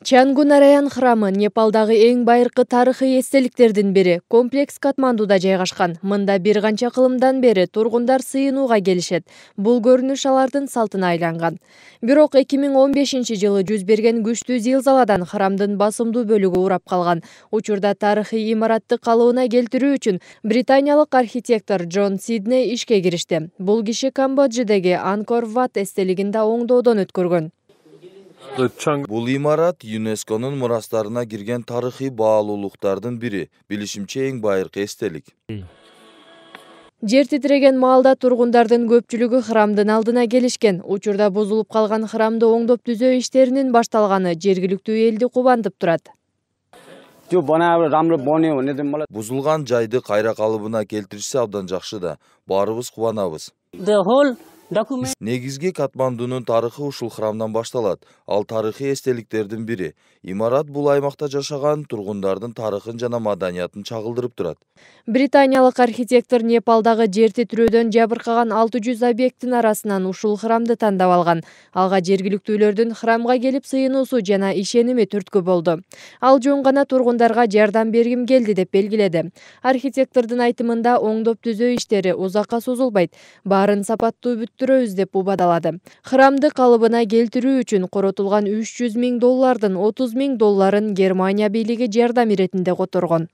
чангунараян храмы непалдагы эң байыркы тарыхый эстеликтердин бири комплекс катмандуда жайгашкан мында бир канча кылымдан бери тургундар сыйынууга келишет бул көрүнүш алардын салтына айланган бирок эки миң он бешинчи жылы жүз берген күчтүү зилзаладан храмдын басымдуу бөлүгү урап калган учурда тарыхый имаратты калыбына келтирүү үчүн британиялык архитектор джон сидней ишке киришти бул киши камбоджидеги анкорват эстелигин да оңдоодон өткөргөн бұл имарат юнесконун мұрастарына кирген тарыхый баалуулуктардын бірі билишимче ең байыркы естелік жер титиреген маалда тургундардын көпчүлүгү храмдын алдына келишкен учурда бузулуп калган храмды оңдоп түзөө иштеринин башталганы жергиликтүү элди кубантып турат бузулган жайды қайра калыбына келтиришсе абдан жакшы да баарыбыз кубанабыз документ негизги катмандунун тарыхы ушул храмдан башталат ал тарыхый эстеликтердин бири имарат бул аймакта жашаган тургундардын тарыхын жана маданиятын чагылдырып турат британиялык архитектор непалдагы жер титирөөдөн жабыркаган алты жүз объекттин арасынан ушул храмды тандап алган алга жергиликтүүлөрдүн храмга келип сыйынуусу жана ишеними түрткү болду ал жөн гана тургундарга жардам бергим келди деп белгиледи архитектордун айтымында оңдоп түзөө иштери узакка созулбайт баарын сапаттуу бүт бүтүрөбүз деп убадалады храмды калыбына келтирүү үчүн коротулган үч жүз миң доллардын отуз миң долларын германия бийлиги жардам иретинде которгон